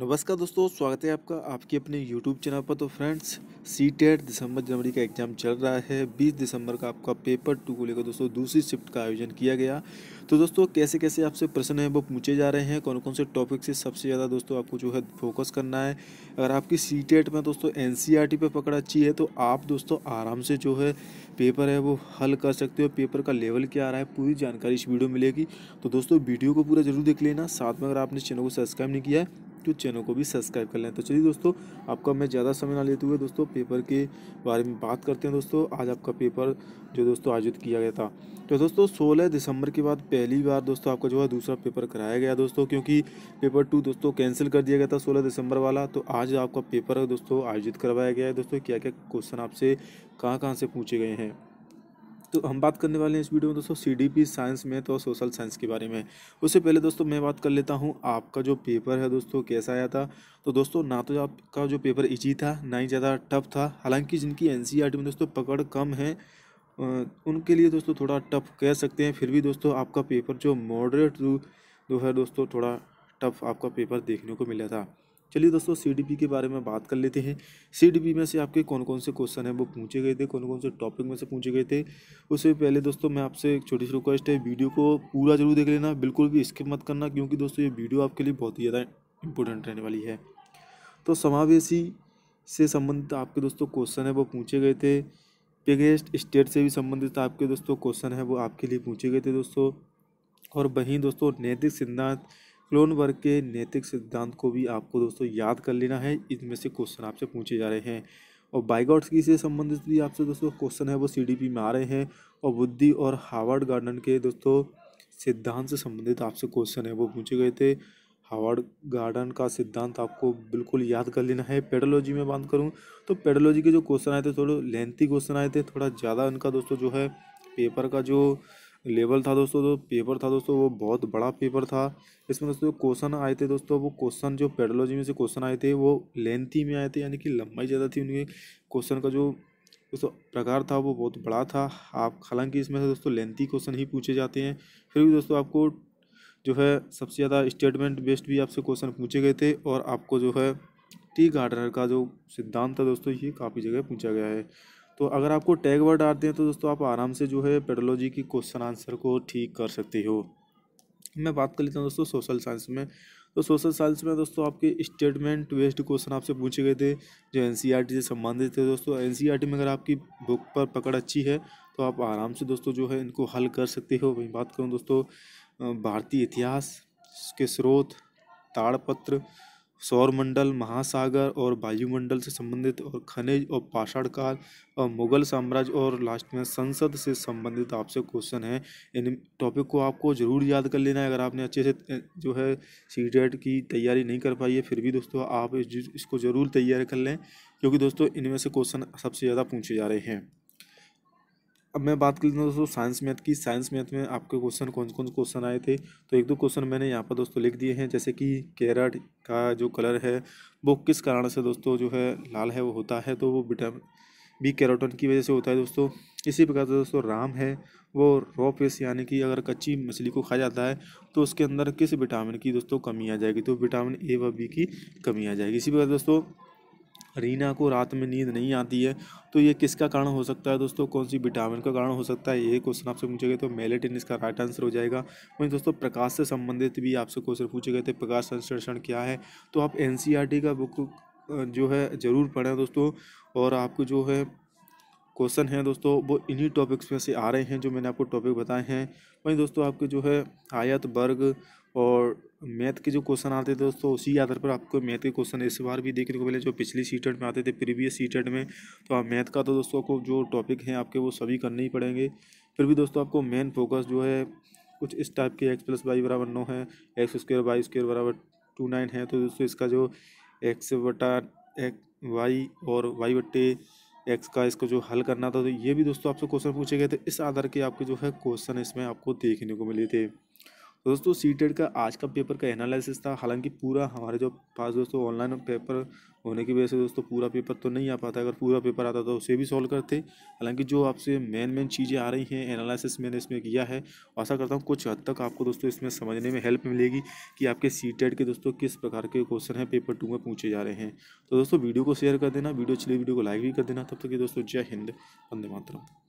नमस्कार दोस्तों स्वागत है आपका आपके अपने YouTube चैनल पर तो फ्रेंड्स सी टेट e दिसंबर जनवरी का एग्ज़ाम चल रहा है 20 दिसंबर का आपका पेपर टू को लेकर दोस्तों दूसरी शिफ्ट का आयोजन किया गया तो दोस्तों कैसे कैसे आपसे प्रश्न हैं वो पूछे जा रहे हैं कौन कौन से टॉपिक से सबसे ज़्यादा दोस्तों आपको जो है फोकस करना है अगर आपकी सी टेट e में दोस्तों एन सी आर टी पर पकड़ अच्छी है तो आप दोस्तों आराम से जो है पेपर है वो हल कर सकते हो पेपर का लेवल क्या आ रहा है पूरी जानकारी इस वीडियो में मिलेगी तो दोस्तों वीडियो को पूरा जरूर देख लेना साथ में अगर आपने चैनल को सब्सक्राइब नहीं किया है यूट्यूब चैनल को भी सब्सक्राइब कर लें तो चलिए दोस्तों आपका मैं ज़्यादा समय ना लेते हुए दोस्तों पेपर के बारे में बात करते हैं दोस्तों आज आपका पेपर जो दोस्तों आयोजित किया गया था तो दोस्तों सोलह दिसंबर के बाद पहली बार दोस्तों आपका जो है दूसरा पेपर कराया गया दोस्तों क्योंकि पेपर टू दोस्तों कैंसिल कर दिया गया था सोलह दिसंबर वाला तो आज आपका पेपर दोस्तों आयोजित करवाया गया है दोस्तों क्या क्या क्वेश्चन आपसे कहाँ कहाँ से पूछे गए हैं तो हम बात करने वाले हैं इस वीडियो में दोस्तों सी साइंस में तो सोशल साइंस के बारे में उससे पहले दोस्तों मैं बात कर लेता हूँ आपका जो पेपर है दोस्तों कैसा आया था तो दोस्तों ना तो आपका जो पेपर इजी था ना ही ज़्यादा टफ था हालांकि जिनकी एन e में दोस्तों पकड़ कम है उनके लिए दोस्तों थोड़ा टफ कह सकते हैं फिर भी दोस्तों आपका पेपर जो मॉडरेट जो है दोस्तों थोड़ा टफ आपका पेपर देखने को मिला था चलिए दोस्तों सी के बारे में बात कर लेते हैं सी में से आपके कौन कौन से क्वेश्चन हैं वो पूछे गए थे कौन कौन से टॉपिक में से पूछे गए थे उससे पहले दोस्तों मैं आपसे एक छोटी सी रिक्वेस्ट है वीडियो को पूरा जरूर देख लेना बिल्कुल भी स्किप मत करना क्योंकि दोस्तों ये वीडियो आपके लिए बहुत ही ज़्यादा इंपॉर्टेंट रहने वाली है तो समावेशी से संबंधित आपके दोस्तों क्वेश्चन है वो पूछे गए थे बिगेस्ट स्टेट से भी संबंधित आपके दोस्तों क्वेश्चन है वो आपके लिए पूछे गए थे दोस्तों और वहीं दोस्तों नैतिक सिद्धांत वर्ग के नैतिक सिद्धांत को भी आपको दोस्तों याद कर लेना है इनमें से क्वेश्चन आपसे पूछे जा रहे हैं और बाइगॉट्स की से संबंधित भी आपसे दोस्तों क्वेश्चन है वो सीडीपी में आ रहे हैं और बुद्धि और हार्वर्ड गार्डन के दोस्तों सिद्धांत से संबंधित आपसे क्वेश्चन है वो पूछे गए थे हार्वर्ड गार्डन का सिद्धांत आपको बिल्कुल याद कर लेना है पेडोलॉजी में बात करूँ तो पेडोलॉजी के जो क्वेश्चन आए थे थोड़े लेंथी क्वेश्चन आए थे थोड़ा ज़्यादा इनका दोस्तों जो है पेपर का जो लेवल था दोस्तों जो पेपर था दोस्तों वो बहुत बड़ा पेपर था इसमें दोस्तों क्वेश्चन आए थे दोस्तों वो क्वेश्चन जो पेडोलॉजी में से क्वेश्चन आए थे वो लेंथी में आए थे यानी कि लंबाई ज़्यादा थी उनके क्वेश्चन का जो दोस्तों प्रकार था वो बहुत बड़ा था आप हालांकि इसमें से दोस्तों लेंथी क्वेश्चन ही पूछे जाते हैं फिर भी दोस्तों आपको जो है सबसे ज़्यादा स्टेटमेंट बेस्ड भी आपसे क्वेश्चन पूछे गए थे और आपको जो है टी गार्डनर का जो सिद्धांत था दोस्तों ये काफ़ी जगह पूछा गया है तो अगर आपको टैग वर्ड आते हैं तो दोस्तों आप आराम से जो है पेडोलॉजी की क्वेश्चन आंसर को ठीक कर सकते हो मैं बात कर लेता हूँ दोस्तों सोशल साइंस में तो सोशल साइंस में दोस्तों आपके स्टेटमेंट वेस्ट क्वेश्चन आपसे पूछे गए थे जो एन e से संबंधित थे दोस्तों एन e में अगर आपकी बुक पर पकड़ अच्छी है तो आप आराम से दोस्तों जो है इनको हल कर सकते हो वहीं बात करूँ दोस्तों भारतीय इतिहास के स्रोत ताड़पत्र सौरमंडल महासागर और वायुमंडल से संबंधित और खनिज और पाषाण काल और मुगल साम्राज्य और लास्ट में संसद से संबंधित आपसे क्वेश्चन है इन टॉपिक को आपको ज़रूर याद कर लेना है अगर आपने अच्छे से जो है सी की तैयारी नहीं कर पाई है फिर भी दोस्तों आप इसको ज़रूर तैयार कर लें क्योंकि दोस्तों इनमें से क्वेश्चन सबसे ज़्यादा पूछे जा रहे हैं अब मैं बात कर लेता हूँ दोस्तों साइंस मैथ की साइंस मैथ में आपके क्वेश्चन कौन कौन से क्वेश्चन आए थे तो एक दो क्वेश्चन मैंने यहाँ पर दोस्तों लिख दिए हैं जैसे कि कैरट का जो कलर है वो किस कारण से दोस्तों जो है लाल है वो होता है तो वो विटामिन बी कैरोटन की वजह से होता है दोस्तों इसी प्रकार से दोस्तों राम है वो रॉ फिश यानी कि अगर कच्ची मछली को खाया जाता है तो उसके अंदर किस विटामिन की दोस्तों कमी आ जाएगी तो विटामिन ए व बी की कमी आ जाएगी इसी प्रकार दोस्तों रीना को रात में नींद नहीं आती है तो ये किसका कारण हो सकता है दोस्तों कौन सी विटामिन का कारण हो सकता है ये क्वेश्चन आपसे पूछे गए तो मेलेटिन इसका राइट आंसर हो जाएगा वहीं दोस्तों प्रकाश से संबंधित भी आपसे क्वेश्चन पूछे गए थे प्रकाश संश्लेषण क्या है तो आप एन e का बुक जो है ज़रूर पढ़ें दोस्तों और आपको जो है क्वेश्चन हैं दोस्तों वो इन्हीं टॉपिक्स में से आ रहे हैं जो मैंने आपको टॉपिक बताए हैं वहीं दोस्तों आपके जो है आयत वर्ग और मैथ के जो क्वेश्चन आते थे दोस्तों उसी आधार पर आपको मैथ के क्वेश्चन इस बार भी देखने को मिले जो पिछली सीटेड में आते थे प्रीवियस सीटेड में तो आप मैथ का तो दोस्तों को जो टॉपिक हैं आपके वो सभी करने ही पड़ेंगे फिर भी दोस्तों आपको मेन फोकस जो है कुछ इस टाइप के एक्स प्लस वाई बराबर नौ है एक्स स्क्वेयर वाई स्क्वेयर बराबर टू नाइन है तो दोस्तों इसका जो एक्स बटा एक वाई और वाई बटे एक्स का इसको जो हल करना था तो ये भी दोस्तों आपसे क्वेश्चन पूछे गए थे इस आधार के आपके जो है क्वेश्चन इसमें आपको देखने को मिले थे तो दोस्तों सी टेड का आज का पेपर का एनालिसिस था हालांकि पूरा हमारे जो पास दोस्तों ऑनलाइन पेपर होने की वजह से दोस्तों पूरा पेपर तो नहीं आ पाता अगर पूरा पेपर आता तो उसे भी सॉल्व करते हालांकि जो आपसे मेन मेन चीज़ें आ रही हैं एनालिसिस मैंने इसमें किया है आशा करता हूँ कुछ हद तक आपको दोस्तों इसमें समझने में हेल्प मिलेगी कि आपके सी के दोस्तों किस प्रकार के क्वेश्चन हैं पेपर टू में पूछे जा रहे हैं तो दोस्तों वीडियो को शेयर कर देना वीडियो अच्छी वीडियो को लाइक भी कर देना तब तक ये दोस्तों जय हिंद वंदे मातरम